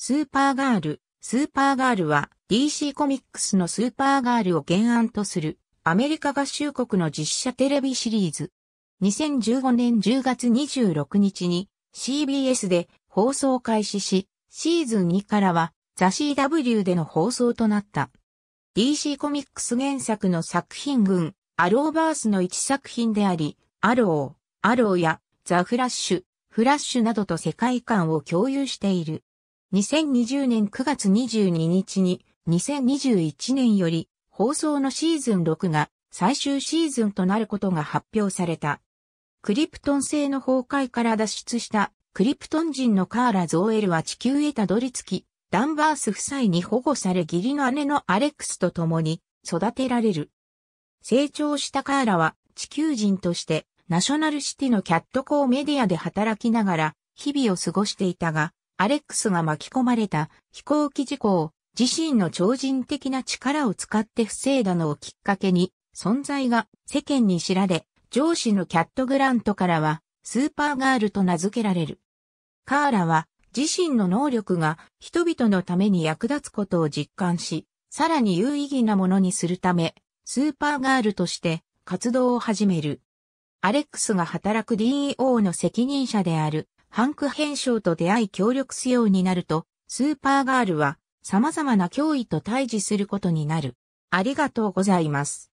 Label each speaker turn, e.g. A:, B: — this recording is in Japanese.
A: スーパーガール。スーパーガールは DC コミックスのスーパーガールを原案とするアメリカ合衆国の実写テレビシリーズ。2015年10月26日に CBS で放送開始し、シーズン2からはザ・ CW での放送となった。DC コミックス原作の作品群、アローバースの1作品であり、アロー、アローやザ・フラッシュ、フラッシュなどと世界観を共有している。2020年9月22日に2021年より放送のシーズン6が最終シーズンとなることが発表された。クリプトン製の崩壊から脱出したクリプトン人のカーラ・ゾーエルは地球へたどり着き、ダンバース夫妻に保護され義理の姉のアレックスと共に育てられる。成長したカーラは地球人としてナショナルシティのキャットコーメディアで働きながら日々を過ごしていたが、アレックスが巻き込まれた飛行機事故を自身の超人的な力を使って防いだのをきっかけに存在が世間に知られ、上司のキャットグラントからはスーパーガールと名付けられる。カーラは自身の能力が人々のために役立つことを実感し、さらに有意義なものにするため、スーパーガールとして活動を始める。アレックスが働く DEO の責任者であるハンク編章と出会い協力すようになると、スーパーガールは様々な脅威と対峙することになる。ありがとうございます。